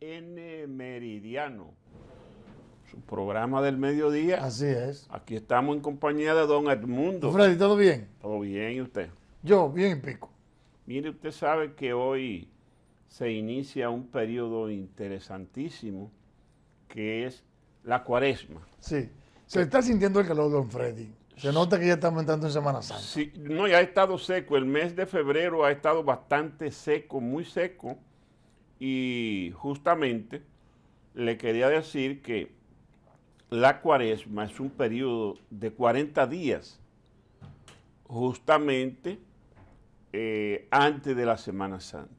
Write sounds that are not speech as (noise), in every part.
EN Meridiano. Su programa del mediodía. Así es. Aquí estamos en compañía de don Edmundo. Freddy, ¿todo bien? Todo bien, ¿y usted? Yo, bien, pico. Mire, usted sabe que hoy se inicia un periodo interesantísimo que es la cuaresma. Sí, se está sintiendo el calor, don Freddy. Se nota que ya estamos entrando en Semana Santa. Sí, no, ya ha estado seco. El mes de febrero ha estado bastante seco, muy seco y justamente le quería decir que la cuaresma es un periodo de 40 días, justamente eh, antes de la Semana Santa.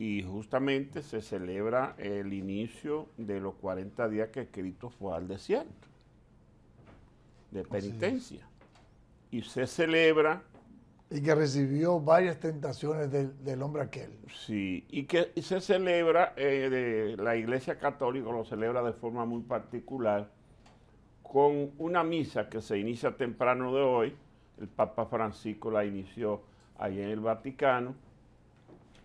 Y justamente se celebra el inicio de los 40 días que Cristo fue al desierto, de penitencia. Y se celebra y que recibió varias tentaciones del, hombre aquel. Sí, y que se celebra, eh, la Iglesia Católica lo celebra de forma muy particular con una misa que se inicia temprano de hoy, el Papa Francisco la inició ahí en el Vaticano,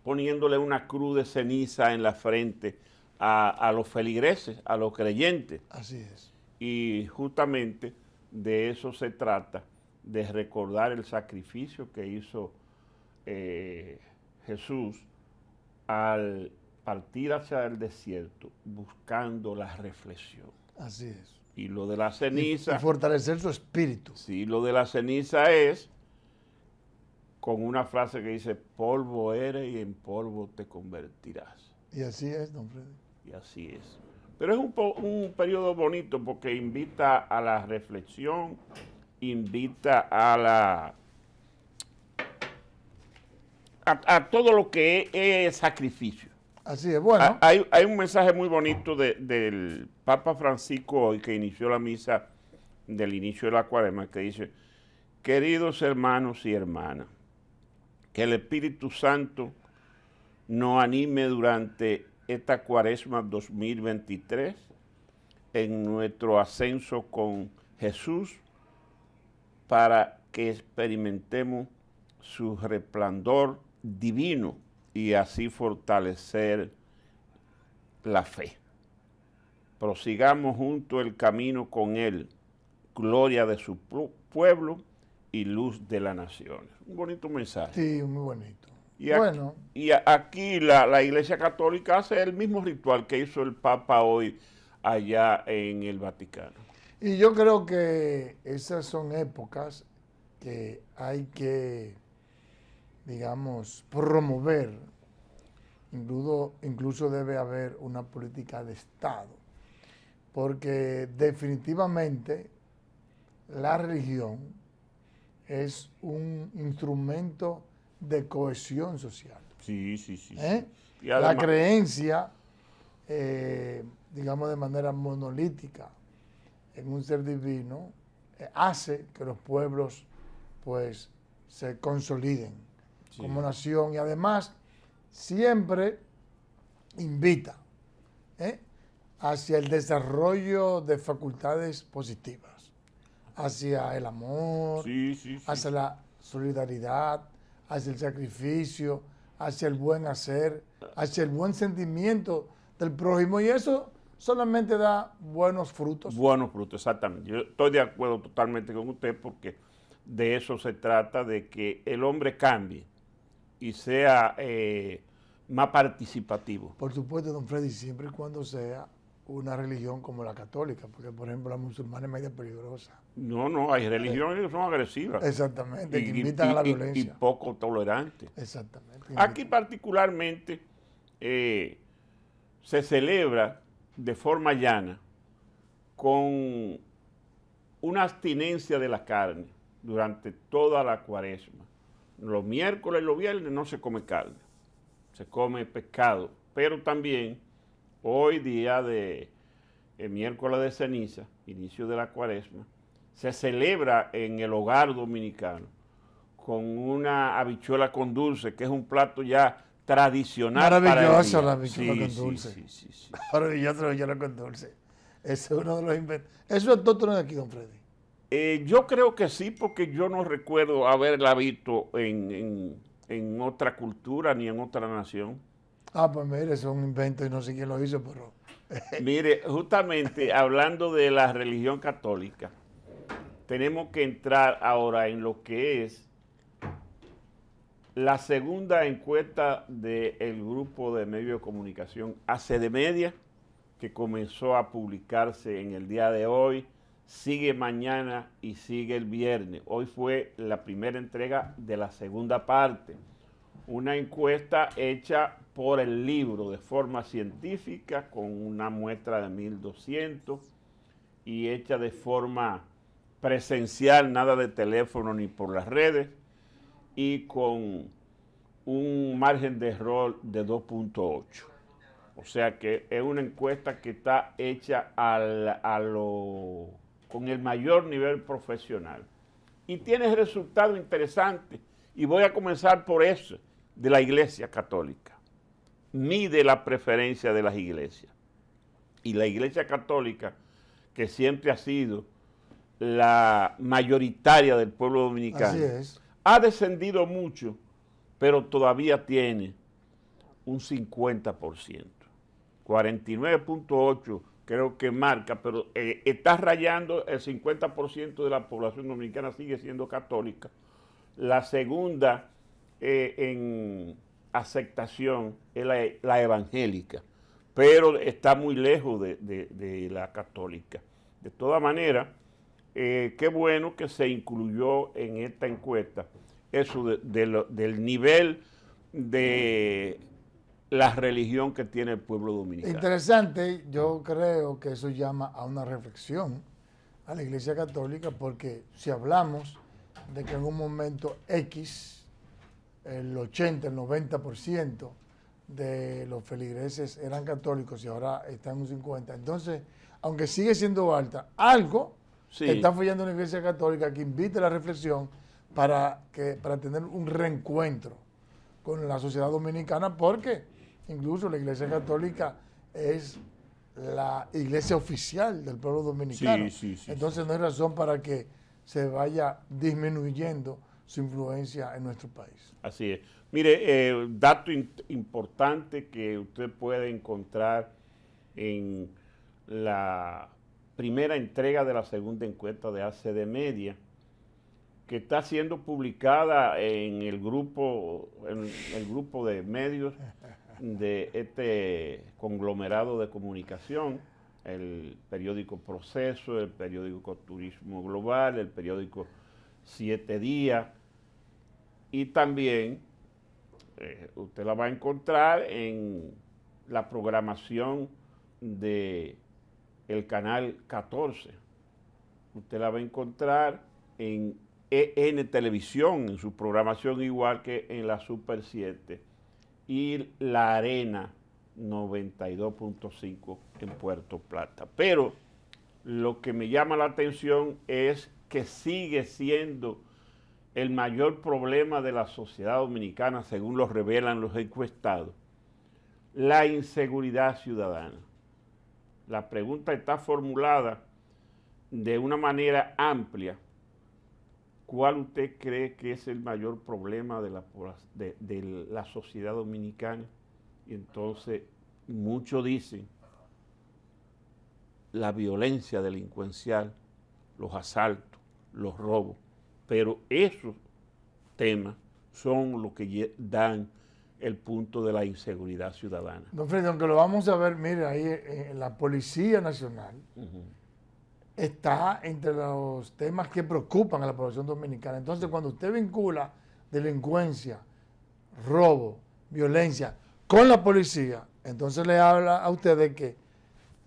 poniéndole una cruz de ceniza en la frente a los feligreses, a los creyentes. Así es. Y justamente de eso se trata de recordar el sacrificio que hizo eh, Jesús al partir hacia el desierto buscando la reflexión. Así es. Y lo de la ceniza. fortalecer su espíritu. Sí, lo de la ceniza es con una frase que dice: polvo eres y en polvo te convertirás. Y así es, don Freddy. Y así es. Pero es un, un periodo bonito porque invita a la reflexión, invita a la a, todo lo que es, sacrificio. Así es, bueno. hay, hay, un mensaje muy bonito de, del Papa Francisco hoy que inició la misa del inicio de la cuaresma que dice, queridos hermanos y hermanas, que el Espíritu Santo nos anime durante esta cuaresma 2023 en nuestro ascenso con Jesús para que experimentemos su resplandor divino y así fortalecer la fe. Prosigamos junto el camino con Él, gloria de su pueblo y luz de las naciones. Un bonito mensaje. Sí, muy bonito. Y aquí, bueno. y aquí la, Iglesia Católica hace el mismo ritual que hizo el Papa hoy allá en el Vaticano. Y yo creo que esas son épocas que hay que, digamos, promover. Incluso, incluso debe haber una política de Estado, porque definitivamente la religión es un instrumento de cohesión social. Sí, sí, sí. ¿Eh? la creencia, eh, digamos de manera monolítica, en un ser divino, eh, hace que los pueblos pues se consoliden como nación y además siempre invita ¿eh? hacia el desarrollo de facultades positivas, hacia el amor, hacia la solidaridad, hacia el sacrificio, hacia el buen hacer, hacia el buen sentimiento del prójimo y eso solamente da buenos frutos. Buenos frutos, exactamente. Yo estoy de acuerdo totalmente con usted porque de eso se trata, de que el hombre cambie y sea eh, más participativo. Por supuesto, don Freddy, siempre y cuando sea una religión como la católica, porque por ejemplo la musulmana es media peligrosa. No, no, hay religiones que son agresivas. Exactamente, y, que invitan a la violencia. Y poco tolerantes. Exactamente. Aquí particularmente eh, se celebra de forma llana con una abstinencia de la carne durante toda la cuaresma. Los miércoles y los viernes no se come carne, se come pescado, pero también hoy día de el miércoles de ceniza, inicio de la cuaresma, se celebra en el hogar dominicano con una habichuela con dulce, que es un plato ya tradicional. Maravilloso para la con dulce. Sí, sí, sí, (laughs) Maravilloso la con dulce. Ese es uno de los inventos. Eso es todo de aquí, don Freddy. Eh, yo creo que sí, porque yo no recuerdo haberla visto en, en, en, otra cultura ni en otra nación. Ah, pues mire, es un invento y no sé quién lo hizo, pero... (laughs) mire, justamente hablando de la religión católica, tenemos que entrar ahora en lo que es la segunda encuesta del grupo de medios de comunicación de Media, que comenzó a publicarse en el día de hoy, sigue mañana y sigue el viernes. Hoy fue la primera entrega de la segunda parte. Una encuesta hecha por el libro de forma científica con una muestra de 1200 y hecha de forma presencial, nada de teléfono ni por las redes y con un margen de error de 2.8. O sea que es una encuesta que está hecha con el mayor nivel profesional. Y tiene resultados interesantes. Y voy a comenzar por eso, de la Iglesia Católica, Mide la preferencia de las iglesias. Y la Iglesia Católica, que siempre ha sido la mayoritaria del pueblo dominicano. Así es ha descendido mucho, pero todavía tiene un 50%. 49.8 creo que marca, pero eh, está rayando el 50% de la población dominicana sigue siendo católica. La segunda eh, en aceptación es la, evangélica, pero está muy lejos de, de la católica. De todas maneras, eh, qué bueno que se incluyó en esta encuesta eso del nivel de la religión que tiene el pueblo dominicano. Interesante, yo creo que eso llama a una reflexión a la Iglesia Católica, porque si hablamos de que en un momento X, el 80, el 90% de los feligreses eran católicos y ahora están en un 50, entonces, aunque sigue siendo alta, algo está follando una Iglesia Católica, que invite a la reflexión para, que, para tener un reencuentro con la sociedad dominicana, porque incluso la Iglesia Católica es la iglesia oficial del pueblo dominicano. Entonces no hay razón para que se vaya disminuyendo su influencia en nuestro país. Así es. Mire, eh, dato importante que usted puede encontrar en la primera entrega de la segunda encuesta de ACD Media, que está siendo publicada en el grupo, en el grupo de medios de este conglomerado de comunicación, el periódico Proceso, el periódico Turismo Global, el periódico Siete Días, y también eh, usted la va a encontrar en la programación de el canal 14. Usted la va a encontrar en EN Televisión, en su programación igual que en la Super 7. Y la Arena 92.5 en Puerto Plata. Pero lo que me llama la atención es que sigue siendo el mayor problema de la sociedad dominicana, según lo revelan los encuestados, la inseguridad ciudadana la pregunta está formulada de una manera amplia, ¿cuál usted cree que es el mayor problema de la, sociedad dominicana? Y entonces muchos dicen la violencia delincuencial, los asaltos, los robos, pero esos temas son los que dan el punto de la inseguridad ciudadana. Don Freddy, aunque lo vamos a ver, mire, ahí la Policía Nacional está entre los temas que preocupan a la población dominicana. Entonces, cuando usted vincula delincuencia, robo, violencia con la policía, entonces le habla a usted de que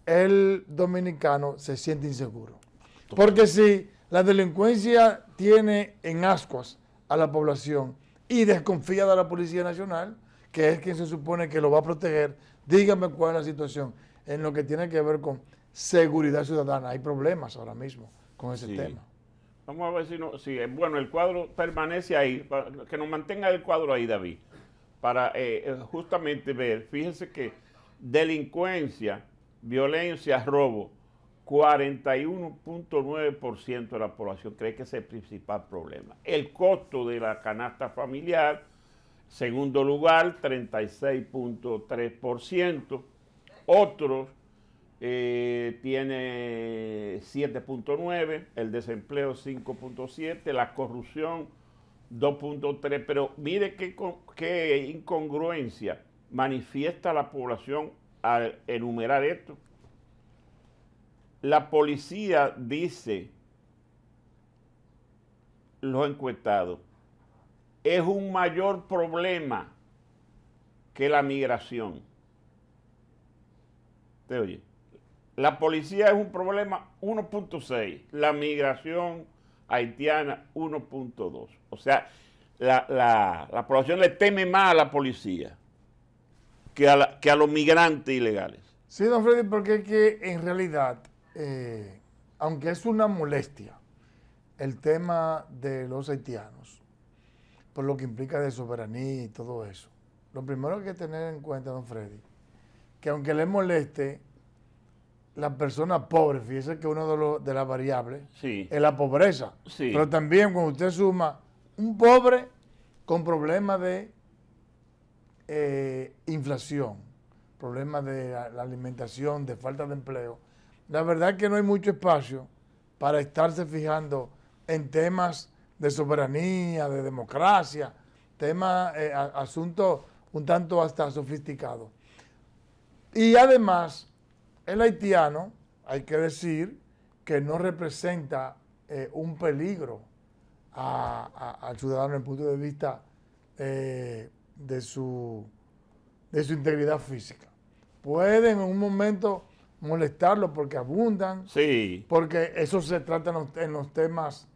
el dominicano se siente inseguro. Porque si la delincuencia tiene en ascuas a la población y desconfía de la Policía Nacional, que es quien se supone que lo va a proteger, dígame cuál es la situación en lo que tiene que ver con seguridad ciudadana. Hay problemas ahora mismo con ese tema. Vamos a ver si, no, eh, bueno, el cuadro permanece ahí, que nos mantenga el cuadro ahí, David, para eh, eh, justamente ver, fíjense que delincuencia, violencia, robo, 41.9% de la población cree que es el principal problema. El costo de la canasta familiar, Segundo lugar, 36.3%. Otros eh, tiene 7.9%, el desempleo 5.7%, la corrupción 2.3%. Pero mire qué, qué incongruencia manifiesta la población al enumerar esto. La policía dice, los encuestados, es un mayor problema que la migración. ¿Te oye? La policía es un problema 1.6, la migración haitiana 1.2. O sea, la, población le teme más a la policía que a, los migrantes ilegales. Sí, don Freddy, porque es que en realidad, eh, aunque es una molestia el tema de los haitianos, por lo que implica de soberanía y todo eso. Lo primero que hay que tener en cuenta, don Freddy, que aunque le moleste, la persona pobre, fíjese que una de, los, de las variables es la pobreza. Sí. Pero también cuando usted suma un pobre con problemas de eh, inflación, problemas de la, alimentación, de falta de empleo, la verdad es que no hay mucho espacio para estarse fijando en temas de soberanía, de democracia, tema, eh, asuntos un tanto hasta sofisticado. Y además, el haitiano, hay que decir, que no representa eh, un peligro a, al ciudadano en el punto de vista eh, de, su, de su integridad física. Pueden en un momento molestarlo porque abundan, sí. porque eso se trata en los temas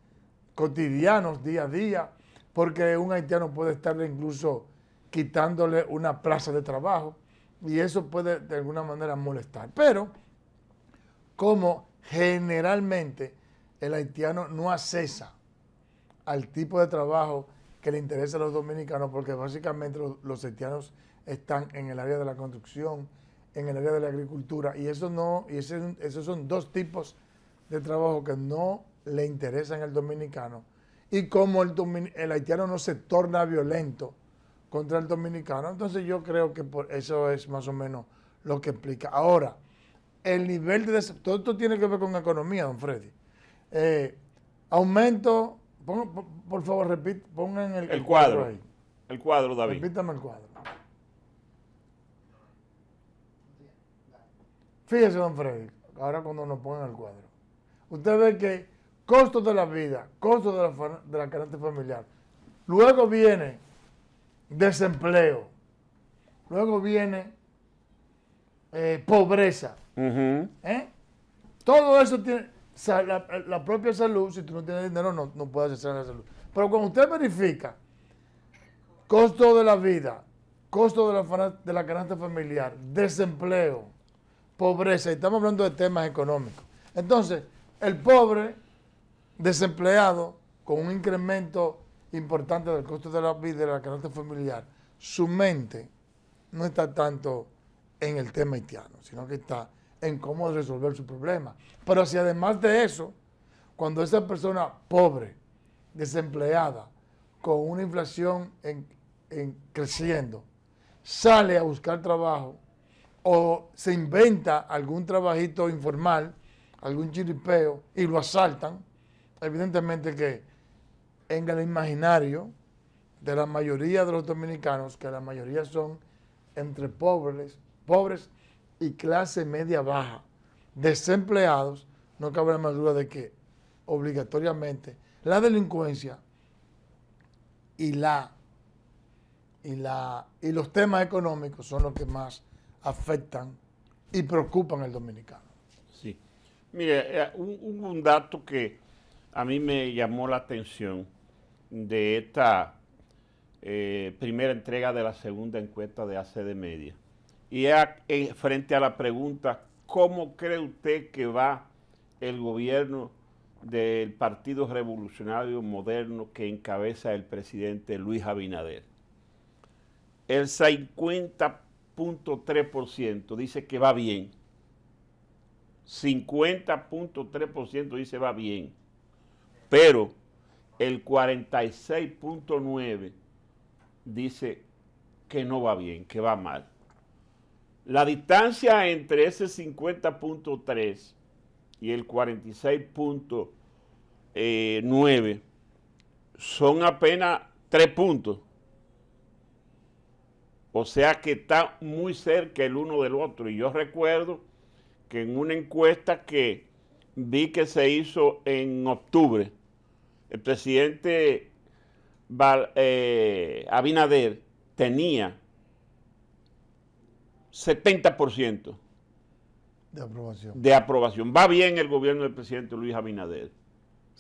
cotidianos día a día, porque un haitiano puede estar incluso quitándole una plaza de trabajo y eso puede de alguna manera molestar. Pero como generalmente el haitiano no accesa al tipo de trabajo que le interesa a los dominicanos, porque básicamente los, haitianos están en el área de la construcción, en el área de la agricultura, y eso no, y esos son dos tipos de trabajo que no le interesa en el dominicano y como el, el, haitiano no se torna violento contra el dominicano. Entonces yo creo que por eso es más o menos lo que explica. Ahora, el nivel de... Todo esto tiene que ver con economía, don Freddy. Eh, aumento... por, favor, repite, pongan el, el cuadro. ahí. El cuadro, David. Repítame el cuadro. Fíjese, don Freddy, ahora cuando nos pongan el cuadro. Usted ve que costo de la vida, costo de la, de familiar. Luego viene desempleo. Luego viene eh, pobreza. ¿Eh? Todo eso tiene. La, propia salud, si tú no tienes dinero, no, puedes hacer la salud. Pero cuando usted verifica costo de la vida, costo de la, de la familiar, desempleo, pobreza, y estamos hablando de temas económicos. Entonces, el pobre desempleado con un incremento importante del costo de la vida y de la carácter familiar, su mente no está tanto en el tema haitiano, sino que está en cómo resolver su problema. Pero si además de eso, cuando esa persona pobre, desempleada, con una inflación creciendo, sale a buscar trabajo o se inventa algún trabajito informal, algún chiripeo y lo asaltan, evidentemente que en el imaginario de la mayoría de los dominicanos, que la mayoría son entre pobres, pobres y clase media baja, desempleados, no cabe más duda de que obligatoriamente la delincuencia y la y la y los temas económicos son los que más afectan y preocupan al dominicano. Sí. Mire, eh, un dato que a mí me llamó la atención de esta eh, primera entrega de la segunda encuesta de ACD Media. Y frente a la pregunta, ¿cómo cree usted que va el gobierno del Partido Revolucionario Moderno que encabeza el presidente Luis Abinader? El 50.3% dice que va bien. 50.3% dice va bien. Pero el 46.9 dice que no va bien, que va mal. La distancia entre ese 50.3 y el 46.9 son apenas tres puntos. O sea que está muy cerca el uno del otro. Y yo recuerdo que en una encuesta que vi que se hizo en octubre, el presidente eh, Abinader tenía 70% de aprobación. de aprobación. Va bien el gobierno del presidente Luis Abinader.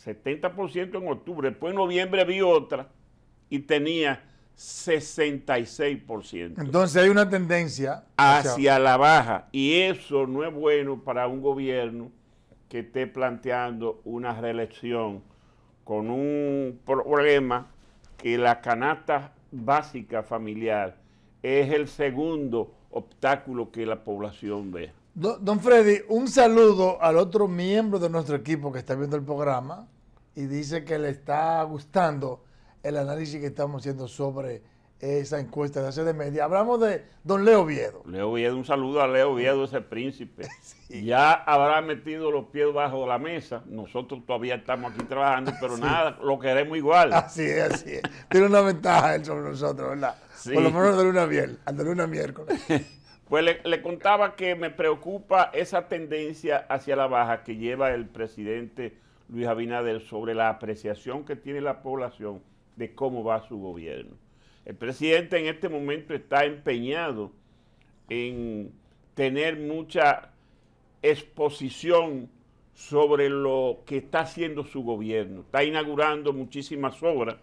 70% en octubre. Después en noviembre vi otra y tenía 66%. Entonces hay una tendencia hacia la baja y eso no es bueno para un gobierno que esté planteando una reelección con un problema que la canasta básica familiar es el segundo obstáculo que la población ve. Don Freddy, un saludo al otro miembro de nuestro equipo que está viendo el programa y dice que le está gustando el análisis que estamos haciendo sobre esa encuesta de hace de media. Hablamos de don Leo Viedo. Leo Viedo, un saludo a Leo Viedo, ese príncipe. (laughs) Ya habrá metido los pies bajo la mesa. Nosotros todavía estamos aquí trabajando, pero (laughs) nada, lo queremos igual. Así es, así es. Tiene una ventaja él sobre nosotros, ¿verdad? Por lo menos de luna miel, miércoles. (laughs) Pues le, le contaba que me preocupa esa tendencia hacia la baja que lleva el presidente Luis Abinader sobre la apreciación que tiene la población de cómo va su gobierno. El presidente en este momento está empeñado en tener mucha exposición sobre lo que está haciendo su gobierno. Está inaugurando muchísimas obras,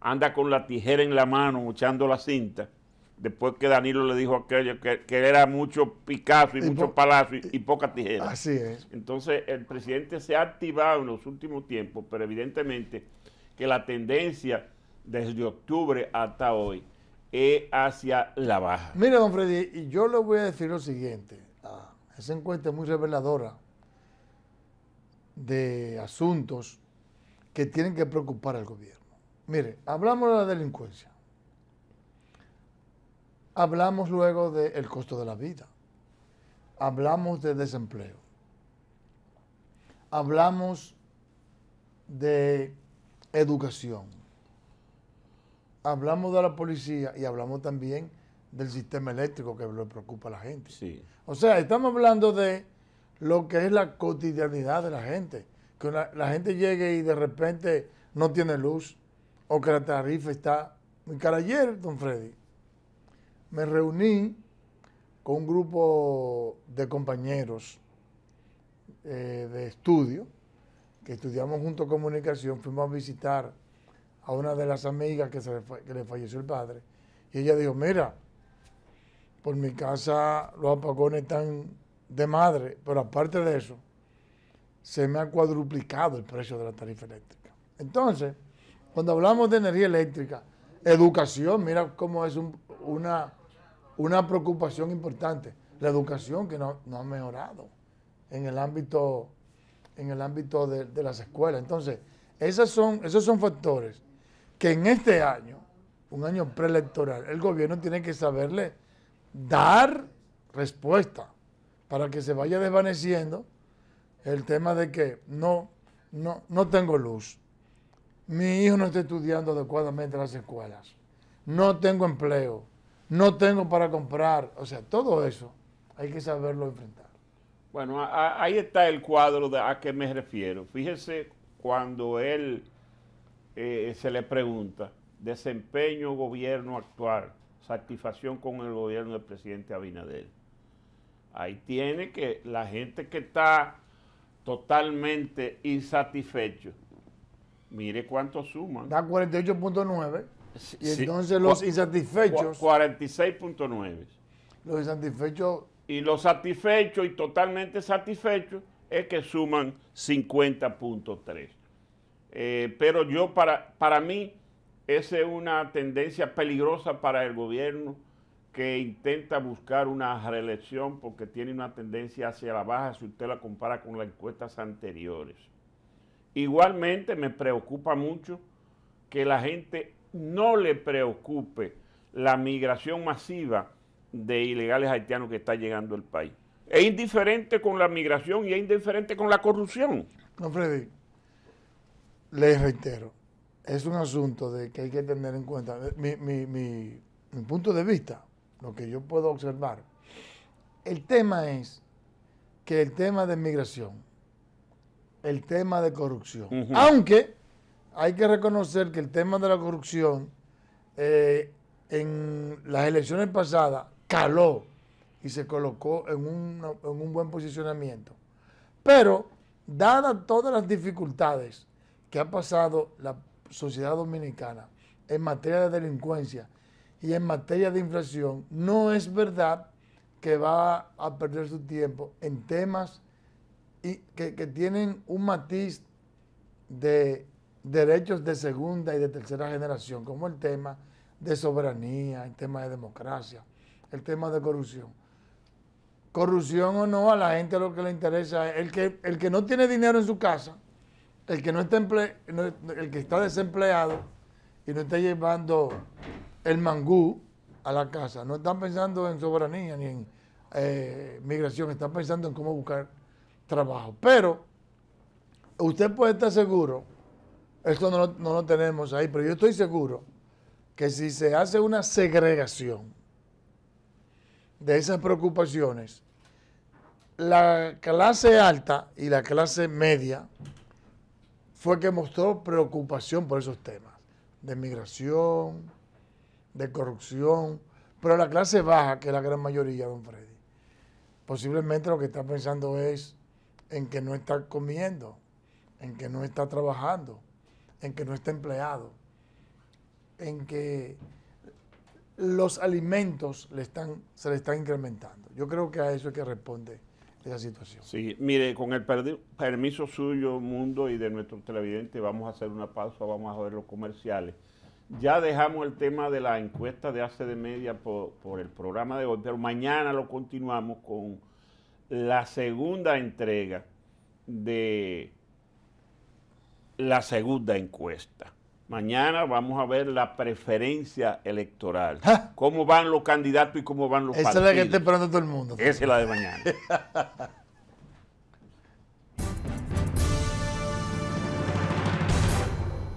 anda con la tijera en la mano, echando la cinta, después que Danilo le dijo aquello que, era mucho Picasso y, mucho Palacio y, poca tijera. Así es. Entonces el presidente se ha activado en los últimos tiempos, pero evidentemente que la tendencia desde octubre hasta hoy es hacia la baja. mire don Freddy, y yo le voy a decir lo siguiente. Ah, esa encuesta es muy reveladora de asuntos que tienen que preocupar al gobierno. Mire, hablamos de la delincuencia. Hablamos luego del costo de la vida. Hablamos de desempleo. Hablamos de educación hablamos de la policía y hablamos también del sistema eléctrico que le preocupa a la gente. Sí. O sea, estamos hablando de lo que es la cotidianidad de la gente. Que la gente llegue y de repente no tiene luz o que la tarifa está muy cara. Ayer, don Freddy, me reuní con un grupo de compañeros eh, de estudio que estudiamos junto comunicación, fuimos a visitar a una de las amigas que, le falleció el padre. Y ella dijo, mira, por mi casa los apagones están de madre, pero aparte de eso, se me ha cuadruplicado el precio de la tarifa eléctrica. Entonces, cuando hablamos de energía eléctrica, educación, mira cómo es una, una preocupación importante. La educación que no, ha mejorado en el ámbito, en el ámbito de, de las escuelas. Entonces, son, esos son factores en este año, un año preelectoral, el gobierno tiene que saberle dar respuesta para que se vaya desvaneciendo el tema de que no, no, no tengo luz, mi hijo no está estudiando adecuadamente en las escuelas, no tengo empleo, no tengo para comprar, o sea, todo eso hay que saberlo enfrentar. Bueno, ahí está el cuadro de a qué me refiero. Fíjese cuando él eh, se le pregunta, desempeño, gobierno actual, satisfacción con el gobierno del presidente Abinader. Ahí tiene que la gente que está totalmente insatisfecho, mire cuánto suman. Da 48.9. Y entonces los insatisfechos. 46.9. Los insatisfechos. Y los satisfechos y totalmente satisfechos es que suman 50.3. Eh, pero yo, para, para mí, esa es una tendencia peligrosa para el gobierno que intenta buscar una reelección porque tiene una tendencia hacia la baja si usted la compara con las encuestas anteriores. Igualmente me preocupa mucho que la gente no le preocupe la migración masiva de ilegales haitianos que está llegando al país. Es indiferente con la migración y es indiferente con la corrupción. No, les reitero, es un asunto de que hay que tener en cuenta. Mi, punto de vista, lo que yo puedo observar, el tema es que el tema de migración, el tema de corrupción, aunque hay que reconocer que el tema de la corrupción eh, en las elecciones pasadas caló y se colocó en, en un buen posicionamiento. Pero, dadas todas las dificultades que ha pasado la sociedad dominicana en materia de delincuencia y en materia de inflación, no es verdad que va a perder su tiempo en temas y que, tienen un matiz de derechos de segunda y de tercera generación, como el tema de soberanía, el tema de democracia, el tema de corrupción. Corrupción o no, a la gente lo que le interesa es el que, el que no tiene dinero en su casa, el que no está el que está desempleado y no está llevando el mangú a la casa, no están pensando en soberanía ni en eh, migración, están pensando en cómo buscar trabajo. Pero usted puede estar seguro, esto no, no lo tenemos ahí, pero yo estoy seguro que si se hace una segregación de esas preocupaciones, la clase alta y la clase media fue que mostró preocupación por esos temas, de migración, de corrupción, pero la clase baja, que es la gran mayoría, don Freddy, posiblemente lo que está pensando es en que no está comiendo, en que no está trabajando, en que no está empleado, en que los alimentos le están, se le están incrementando. Yo creo que a eso es que responde situación. Sí, mire, con el permiso suyo, mundo y de nuestro televidente, vamos a hacer una pausa, vamos a ver los comerciales. Ya dejamos el tema de la encuesta de hace de Media por el programa de hoy, pero mañana lo continuamos con la segunda entrega de la segunda encuesta. Mañana vamos a ver la preferencia electoral. Cómo van los candidatos y cómo van los Esa Esa es la que está esperando todo el mundo. Esa es la de mañana. (laughs)